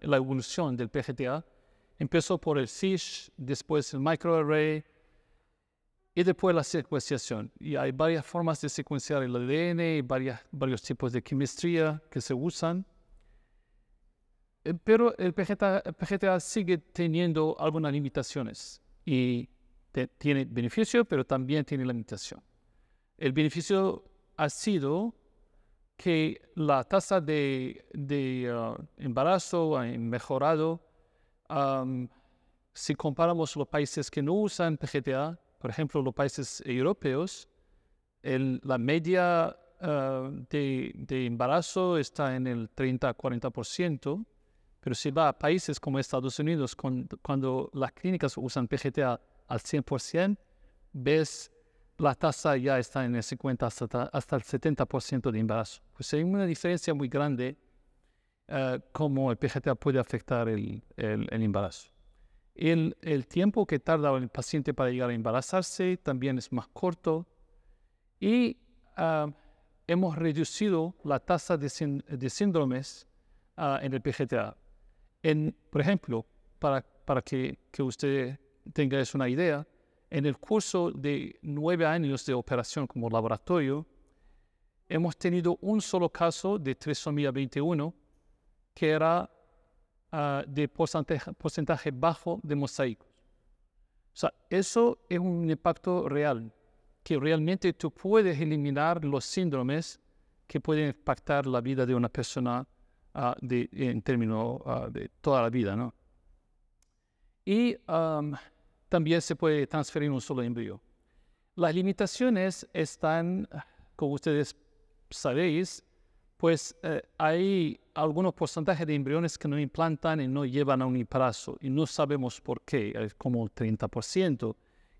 la evolución del PGTA. Empezó por el fish, después el microarray y después la secuenciación. Y hay varias formas de secuenciar el ADN y varias, varios tipos de química que se usan. Eh, pero el PGTA, sigue teniendo algunas limitaciones y tiene beneficio, pero también tiene limitación. El beneficio ha sido que la tasa de, uh, embarazo ha mejorado. Um, si comparamos los países que no usan PGTA, por ejemplo, los países europeos, la media uh, de, embarazo está en el 30-40%, pero si va a países como Estados Unidos, cuando las clínicas usan PGTA al 100%, ves la tasa ya está en el 50 hasta, hasta el 70% de embarazo. Pues hay una diferencia muy grande como eh, cómo el PGTA puede afectar el, el, embarazo. El, tiempo que tarda el paciente para llegar a embarazarse también es más corto y ah, hemos reducido la tasa de, síndromes ah, en el PGTA. En, por ejemplo, para, para que, que usted tenga una idea, en el curso de nueve años de operación como laboratorio, hemos tenido un solo caso de trisomía 21, que era ah, de porcentaje, bajo de mosaicos. O sea, eso es un impacto real, que realmente tú puedes eliminar los síndromes que pueden impactar la vida de una persona ah, de, en términos ah, de toda la vida, ¿no? Y también se puede transferir un solo embrión. Las limitaciones están, como ustedes sabéis, pues eh, hay algunos porcentajes de embriones que no implantan y no llevan a un embarazo y no sabemos por qué, es como el 30%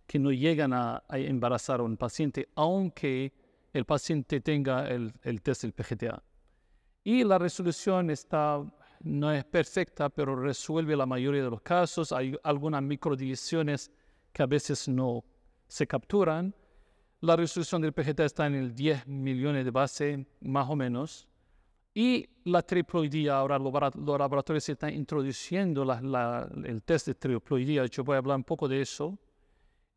que no llegan a, embarazar a un paciente, aunque el paciente tenga el, el test del PGTA. Y la resolución está no es perfecta, pero resuelve la mayoría de los casos. Hay algunas microdivisiones que a veces no se capturan. La resolución del PGT está en el 10 millones de base, más o menos. Y la triploidía, ahora los laboratorios están introduciendo el test de triploidía, yo voy a hablar un poco de eso.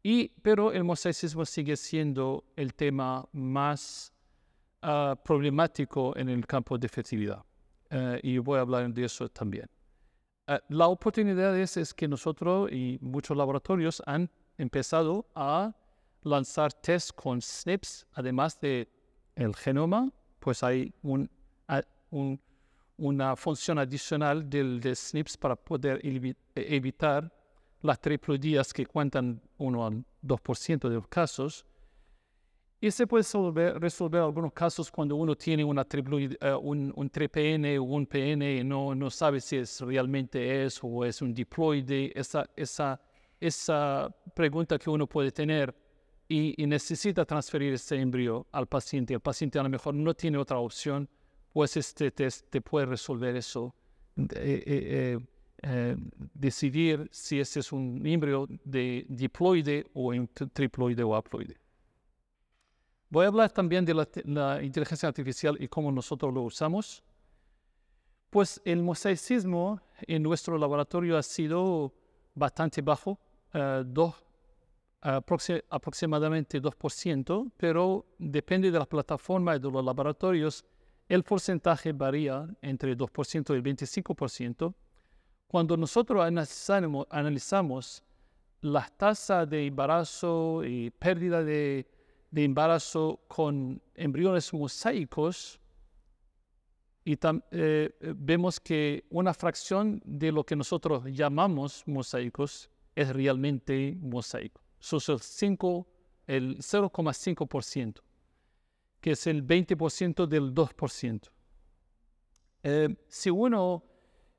Y, pero el mosaicismo sigue siendo el tema más ah, problemático en el campo de fertilidad. Eh, y voy a hablar de eso también. Eh, la oportunidad es, es, que nosotros y muchos laboratorios han empezado a lanzar test con SNPs, además de el genoma, pues hay una función adicional del, de SNPs para poder evitar las triplodías que cuentan 1 al 2% de los casos y se puede resolver, resolver algunos casos cuando uno tiene una eh, un, un, 3PN o un PN y no, no sabe si es, realmente es o es un diploide. Esa, esa, esa pregunta que uno puede tener y, necesita transferir ese embrión al paciente. El paciente a lo mejor no tiene otra opción, pues este test te puede resolver eso. Eh, eh, decidir si ese es un embrión de diploide o un triploide o haploide. Voy a hablar también de la, inteligencia artificial y cómo nosotros lo usamos. Pues el mosaicismo en nuestro laboratorio ha sido bastante bajo, eh, aproximadamente 2%, pero depende de las plataforma y de los laboratorios, el porcentaje varía entre 2% y 25%. Cuando nosotros analizamos, analizamos las tasas de embarazo y pérdida de de embarazo con embriones mosaicos y eh, vemos que una fracción de lo que nosotros llamamos mosaicos es realmente mosaico. Son so el 0,5%, que es el 20% del 2%. Eh, si uno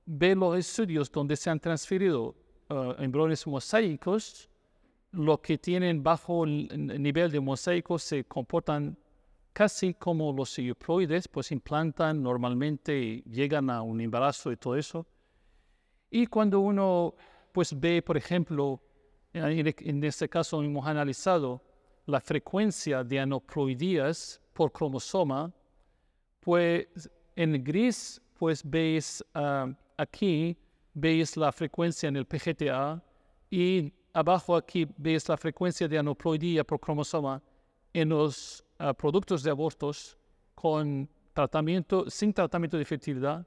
ve los estudios donde se han transferido eh, embriones mosaicos, los que tienen bajo el nivel de mosaico se comportan casi como los euploides, pues implantan, normalmente llegan a un embarazo y todo eso. Y cuando uno pues ve, por ejemplo, e-, en este caso hemos analizado la frecuencia de anoploidías por cromosoma, pues en gris, pues veis ah, aquí, veis la frecuencia en el PGTA y abajo aquí ves la frecuencia de anoploidía por cromosoma en los ah, productos de abortos con tratamiento, sin tratamiento de fertilidad,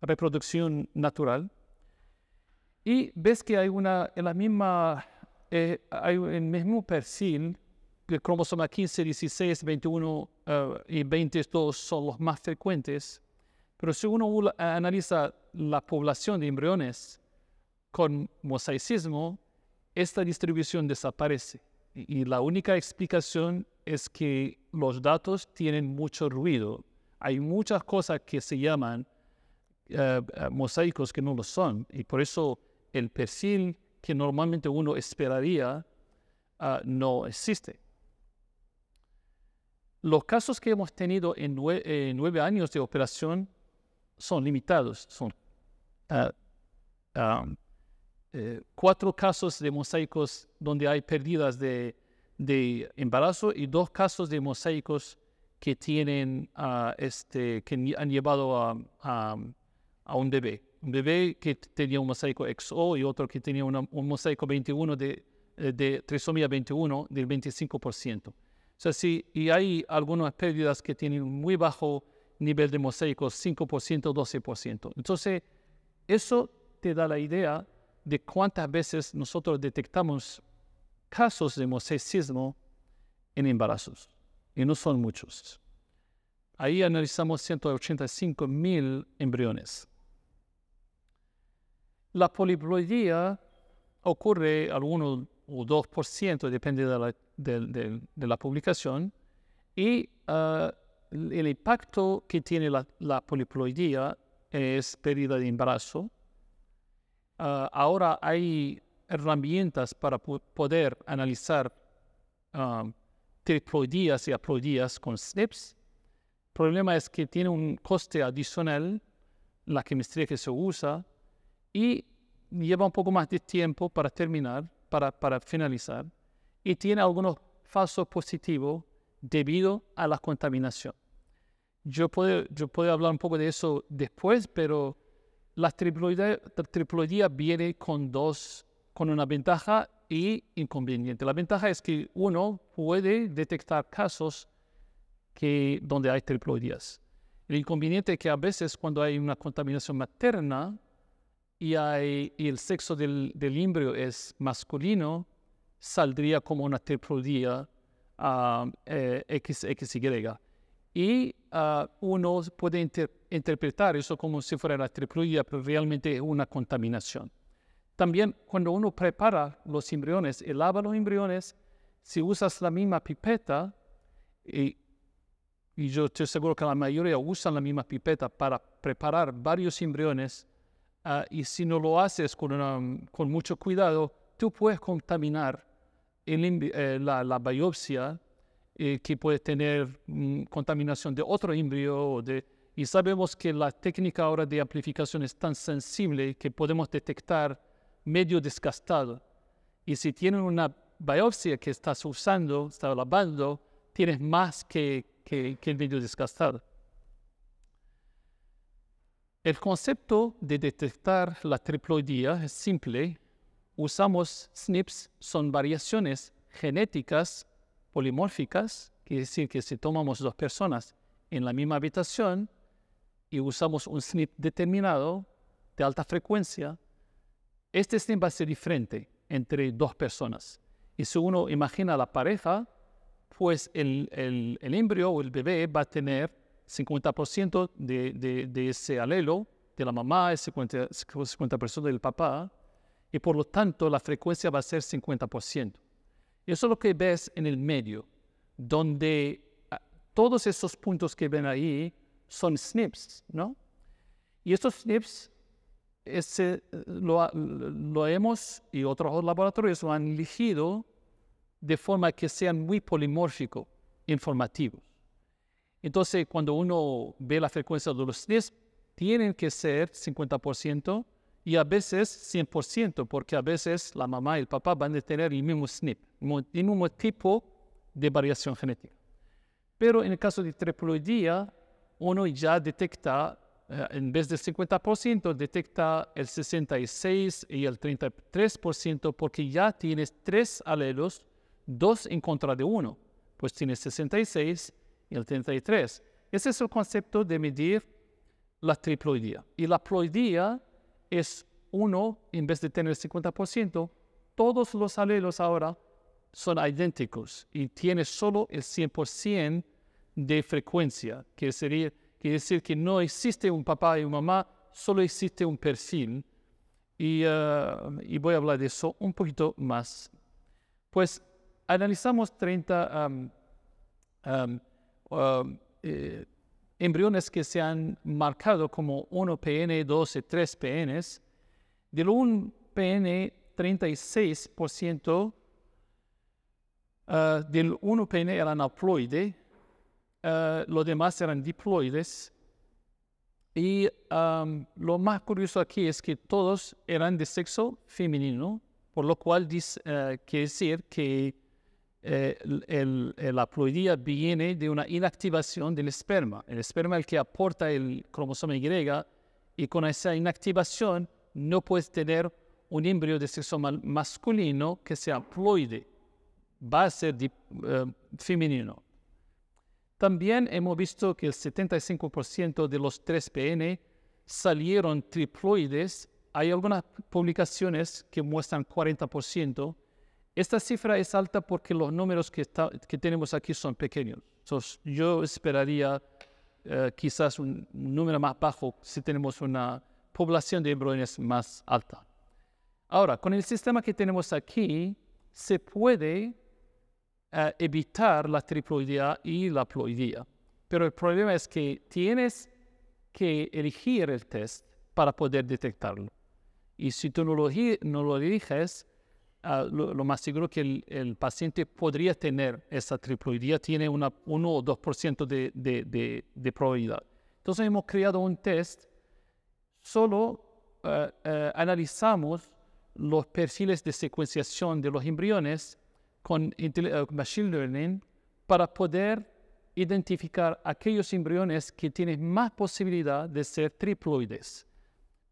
reproducción natural. Y ves que hay una, en la eh, el mismo perfil, de cromosoma 15, 16, 21 y 22 son los más frecuentes, pero si uno analiza la población de embriones con mosaicismo, esta distribución desaparece. Y, la única explicación es que los datos tienen mucho ruido. Hay muchas cosas que se llaman eh, eh, mosaicos que no lo son. Y por eso el perfil que normalmente uno esperaría ah, no existe. Los casos que hemos tenido en eh, nueve años de operación son limitados, ah, ah, eh, cuatro casos de mosaicos donde hay pérdidas de, de, embarazo y dos casos de mosaicos que tienen ah, este que han llevado a, a, un bebé un bebé que tenía un mosaico XO y otro que tenía un mosaico 21 de, eh, de trisomía 21 del 25%. O sea, sí, y hay algunas pérdidas que tienen muy bajo nivel de mosaicos, 5%, 12%. Entonces, eso te da la idea de cuántas veces nosotros detectamos casos de mosaicismo en embarazos, y no son muchos. Ahí analizamos 185 mil embriones. La poliploidía ocurre al 1 o 2%, depende de la, de, la publicación, y ah, el impacto que tiene la poliploidía es pérdida de embarazo, Ah, ahora hay herramientas para poder analizar triploidías y aploidías con SNPs. El problema es que tiene un coste adicional la química que se usa y lleva un poco más de tiempo para terminar, para, finalizar, y tiene algunos falsos positivos debido a la contaminación. Yo puedo, yo puedo hablar un poco de eso después, pero la triploidía, viene con dos, con una ventaja y inconveniente. La ventaja es que uno puede detectar casos que, donde hay triploidías. El inconveniente es que a veces cuando hay una contaminación materna y, hay, el sexo del, del, embrión es masculino, saldría como una triploidía uh, eh, y ah, uno puede interpretar eso como si fuera la tripluya, pero realmente es una contaminación. También cuando uno prepara los embriones y lava los embriones, si usas la misma pipeta, y, yo estoy seguro que la mayoría usan la misma pipeta para preparar varios embriones, ah, y si no lo haces con, con mucho cuidado, tú puedes contaminar eh, la biopsia eh, que puede tener mm, contaminación de otro embrión. De, y sabemos que la técnica ahora de amplificación es tan sensible que podemos detectar medio desgastado. Y si tienen una biopsia que estás usando, estás lavando, tienes más que, que, que el medio desgastado. El concepto de detectar la triploidía es simple. Usamos SNPs, son variaciones genéticas polimórficas, quiere decir que si tomamos dos personas en la misma habitación y usamos un SNP determinado de alta frecuencia, este SNP va a ser diferente entre dos personas. Y si uno imagina la pareja, pues el, embrión o el bebé va a tener 50% de, ese alelo de la mamá y 50 del papá, y por lo tanto la frecuencia va a ser 50%. Y eso es lo que ves en el medio, donde ah, todos esos puntos que ven ahí son SNPs, ¿no? Y estos SNPs lo, lo, hemos y otros laboratorios lo han elegido de forma que sean muy polimórficos, informativos. Entonces, cuando uno ve la frecuencia de los SNPs, tienen que ser 50% y a veces 100%, porque a veces la mamá y el papá van a tener el mismo SNP, el mismo tipo de variación genética. Pero en el caso de triploidía, uno ya detecta, eh, en vez del 50%, detecta el 66% y el 33%, porque ya tienes tres alelos, dos en contra de uno, pues tienes 66 y el 33. Ese es el concepto de medir la triploidía. Y la ploidía es uno en vez de tener 50%, todos los alelos ahora son idénticos y tiene solo el 100% de frecuencia, que sería que decir que no existe un papá y un mamá, solo existe un perfil. Y, eh, voy a hablar de eso un poquito más. Pues analizamos 30 embriones que se han marcado como 1PN, 12 3PN, del 1PN 36% del 1PN eran haploides, ah, los demás eran diploides. Y lo más curioso aquí es que todos eran de sexo femenino, por lo cual ah, quiere decir que eh, la ploidía viene de una inactivación del esperma. El esperma es el que aporta el cromosoma Y y con esa inactivación no puedes tener un embrión de sexo masculino que sea ploide, va a ser eh, femenino. También hemos visto que el 75% de los 3PN salieron triploides. Hay algunas publicaciones que muestran 40%, esta cifra es alta porque los números que, tenemos aquí son pequeños. yo esperaría eh, quizás un, número más bajo si tenemos una población de embriones más alta. Ahora, con el sistema que tenemos aquí, se puede eh, evitar la triploidía y la ploidía. Pero el problema es que tienes que elegir el test para poder detectarlo. Y si tú no lo eliges, Ah, lo, más seguro que el, paciente podría tener esa triploidía, tiene una 1 o 2% de, de, de, probabilidad. Entonces hemos creado un test, solo eh, eh, analizamos los perfiles de secuenciación de los embriones con eh, Machine Learning para poder identificar aquellos embriones que tienen más posibilidad de ser triploides.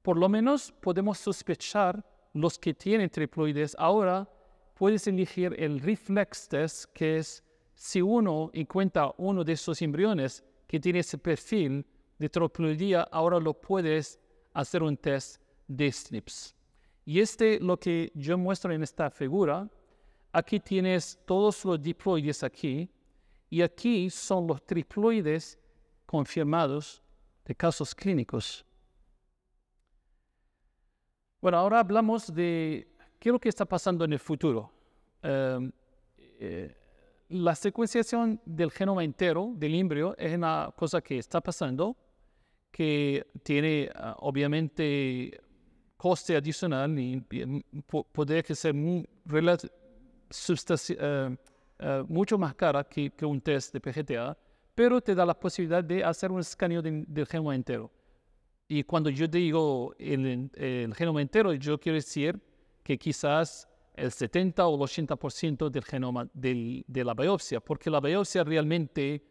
Por lo menos podemos sospechar los que tienen triploides ahora, puedes elegir el reflex test, que es si uno encuentra uno de esos embriones que tiene ese perfil de triploidía, ahora lo puedes hacer un test de SNPs. Y este lo que yo muestro en esta figura. Aquí tienes todos los diploides aquí y aquí son los triploides confirmados de casos clínicos. Bueno, ahora hablamos de qué es lo que está pasando en el futuro. Em, eh, la secuenciación del genoma entero del embrión es una cosa que está pasando, que tiene ah, obviamente coste adicional y, podría ser eh, eh, mucho más cara que, un test de PGTA, pero te da la posibilidad de hacer un escaneo del genoma entero. Y cuando yo digo el, genoma entero, yo quiero decir que quizás el 70 o el 80% del genoma de la biopsia, porque la biopsia realmente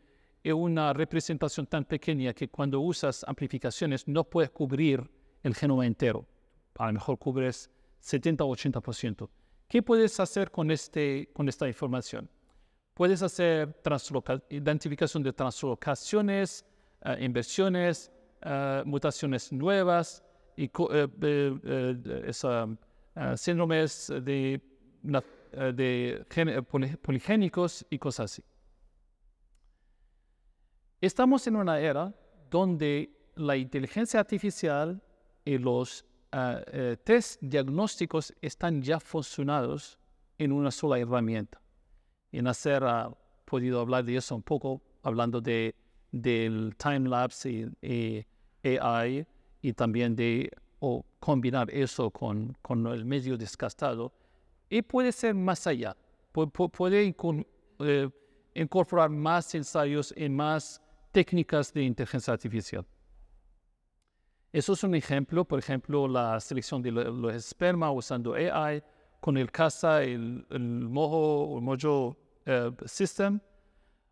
es una representación tan pequeña que cuando usas amplificaciones no puedes cubrir el genoma entero. A lo mejor cubres 70 o 80%. ¿Qué puedes hacer con, este, con esta información? Puedes hacer identificación de translocaciones, eh, inversiones, eh, mutaciones nuevas y eh, eh, síndromes de, de poligénicos y cosas así. Estamos en una era donde la inteligencia artificial y los test diagnósticos están ya funcionados en una sola herramienta. Y Nasser ha podido hablar de eso un poco, hablando de, del time lapse y AI y también de o combinar eso con, con el medio desgastado. Y puede ser más allá, puede eh, incorporar más ensayos y más técnicas de inteligencia artificial. Eso es un ejemplo, por ejemplo, la selección de los esperma usando AI con el CASA, el, mojo, el eh, system.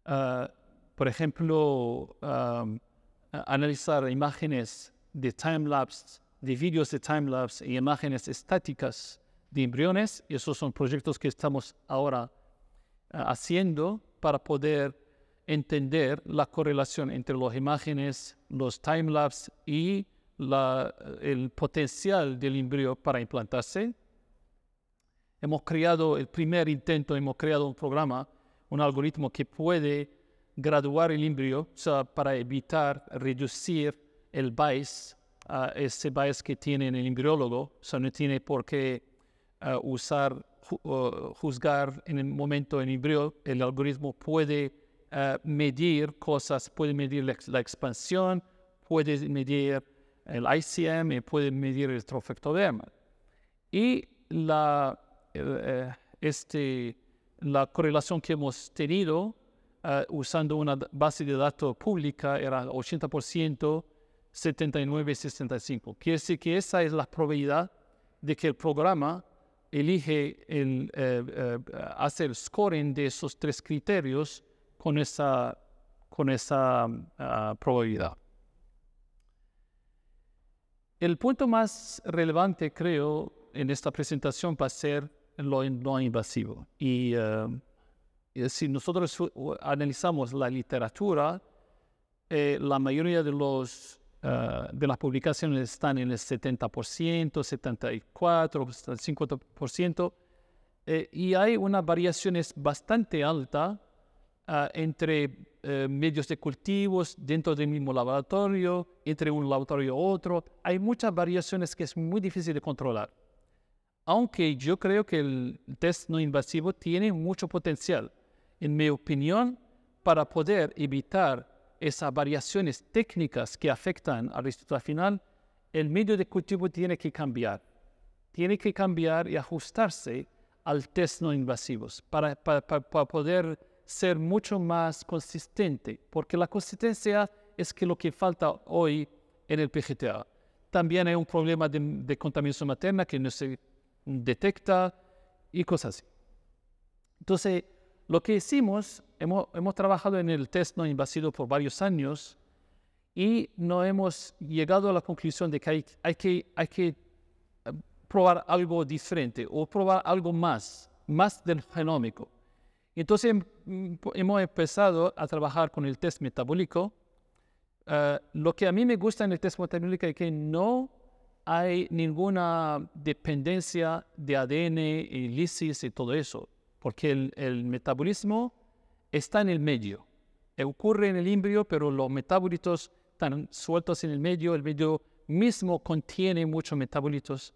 Ah, por ejemplo, ah, analizar imágenes de time de vídeos de time y imágenes estáticas de embriones. Y esos son proyectos que estamos ahora eh, haciendo para poder entender la correlación entre las imágenes, los time-lapse y eh, el potencial del embrión para implantarse. Hemos creado el primer intento, hemos creado un programa, un algoritmo que puede graduar el embrión para evitar reducir el bias, ah, ese bias que tiene el embriólogo, sea, no tiene por qué ah, usar, juzgar en el momento el embrión, el algoritmo puede ah, medir cosas, puede medir la, expansión, puede medir el ICM, puede medir el trofectoderma. Y la, eh, eh, este, la correlación que hemos tenido eh, usando una base de datos pública era 80%, 79 65. Quiere decir que esa es la probabilidad de que el programa elige eh, eh, hacer el scoring de esos tres criterios con esa, con esa ah, probabilidad. El punto más relevante, creo, en esta presentación va a ser lo no invasivo. Y si nosotros analizamos la literatura, eh, la mayoría de, los, eh, de las publicaciones están en el 70%, 74%, 50%, y hay una variaciones bastante alta ah, entre eh, medios de cultivos dentro del mismo laboratorio, entre un laboratorio y otro. Hay muchas variaciones que es muy difícil de controlar. Aunque yo creo que el test no invasivo tiene mucho potencial, en mi opinión, para poder evitar esas variaciones técnicas que afectan al resultado final, el medio de cultivo tiene que cambiar. Tiene que cambiar y ajustarse al test no invasivos para, para, poder ser mucho más consistente, porque la consistencia es que lo que falta hoy en el PGTA. También hay un problema de, de contaminación materna que no se detecta y cosas así. Entonces, lo que hicimos, hemos, hemos trabajado en el test no invasivo por varios años y no hemos llegado a la conclusión de que hay, hay que, hay que eh, probar algo diferente o probar algo más, más del genómico. Entonces em, mm, hemos empezado a trabajar con el test metabólico. Eh, lo que a mí me gusta en el test metabólico es que no hay ninguna dependencia de ADN y e lisis y todo eso porque el, metabolismo está en el medio. Ocurre en el embrión, pero los metabolitos están sueltos en el medio. El medio mismo contiene muchos metabolitos.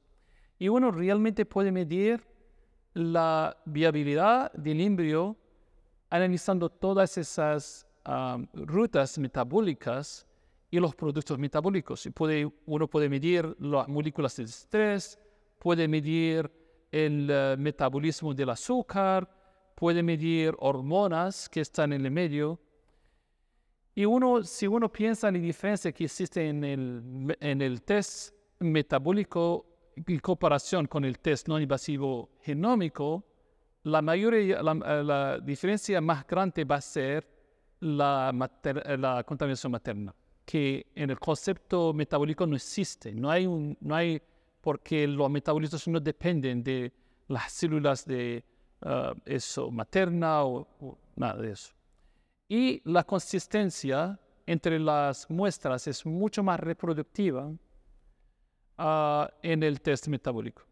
Y uno realmente puede medir la viabilidad del embrión analizando todas esas um, rutas metabólicas y los productos metabólicos. puede, uno puede medir las moléculas de estrés, puede medir el eh, metabolismo del azúcar, puede medir hormonas que están en el medio. Y uno, si uno piensa en la diferencia que existe en el, en el test metabólico en comparación con el test no invasivo genómico, la, mayor eh, la, diferencia más grande va a ser la, eh, la, contaminación materna, que en el concepto metabólico no existe, no hay, un, no hay porque los metabolitos no dependen de las células de eh, eso, materna o, nada de eso. Y la consistencia entre las muestras es mucho más reproductiva ah, en el test metabólico.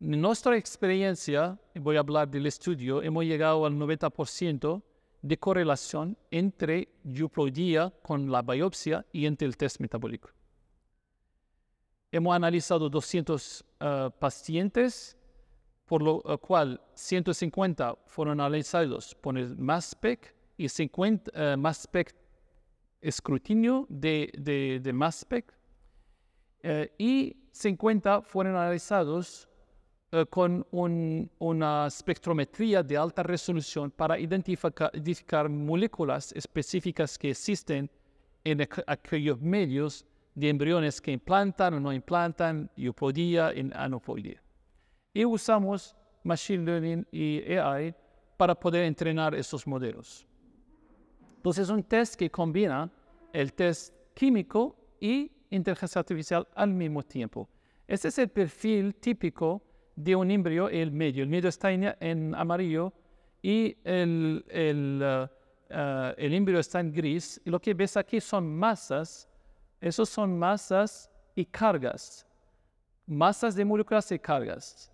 En nuestra experiencia, voy a hablar del estudio, hemos llegado al 90% de correlación entre diplodía con la biopsia y entre el test metabólico. Hemos analizado 200 eh, pacientes, por lo eh, cual 150 fueron analizados por el MASPEC y 50 eh, escrutinio de, de, y 50 fueron analizados con una espectrometría de alta resolución para identificar moléculas específicas que existen en aquellos medios de embriones que implantan o no implantan eupodia en anopodia. Y usamos Machine Learning y AI para poder entrenar esos modelos. Entonces es un test que combina el test químico y inteligencia artificial al mismo tiempo. Este es el perfil típico de un embrión el medio. El medio está en, amarillo y el, el, eh, eh, embrión está en gris. Y lo que ves aquí son masas esos son masas y cargas, masas de moléculas y cargas,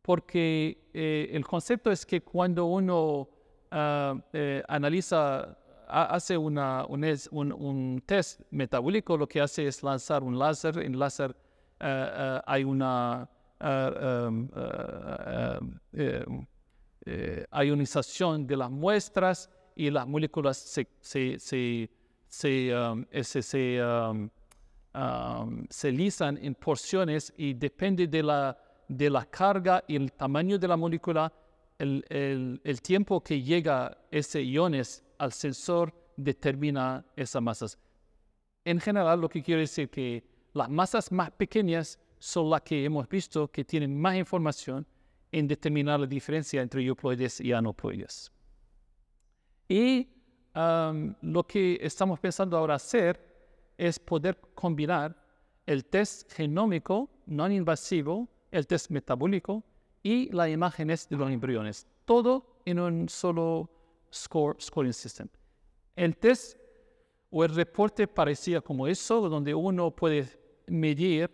porque eh, el concepto es que cuando uno ah, eh, analiza, hace una, un, test metabólico, lo que hace es lanzar un láser, en láser eh, hay una... Em, em, ionización de las muestras y las moléculas se se, um, se, um, um, se lisan en porciones y depende de la, de la carga y el tamaño de la molécula, el, el, tiempo que llega ese iones al sensor determina esas masas. En general, lo que quiero decir que las masas más pequeñas son las que hemos visto que tienen más información en determinar la diferencia entre euploides y anoploides Y lo que estamos pensando ahora hacer es poder combinar el test genómico no invasivo, el test metabólico y las imágenes de los embriones, todo en un solo score, scoring system. El test o el reporte parecía como eso, donde uno puede medir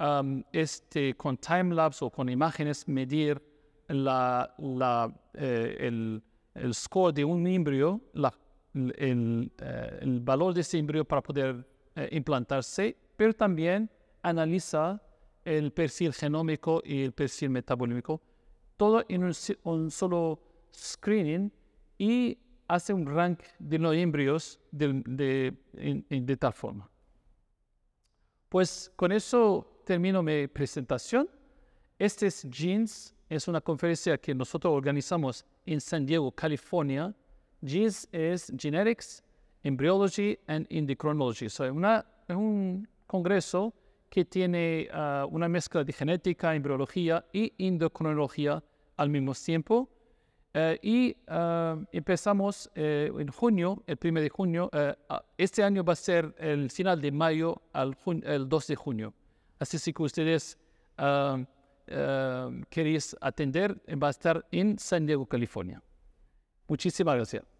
um, este, con timelapse o con imágenes, medir la, la, eh, el, el, score de un embrión, la eh, el, valor de ese embrión para poder eh, implantarse, pero también analiza el perfil genómico y el perfil metabólico, todo en un, solo screening y hace un rank de los embrios de, de, tal forma. Pues con eso termino mi presentación. Este es GENES, es una conferencia que nosotros organizamos en San Diego, California, GIS es Genetics, Embryology and Endocrinology. So, una, es un congreso que tiene ah, una mezcla de genética, embriología y endocrinología al mismo tiempo. Eh, y ah, empezamos eh, en junio, el 1 de junio. Eh, ah, este año va a ser el final de mayo al el 2 de junio. Así que ustedes queréis atender, va a estar en San Diego, California. Muchísimas gracias.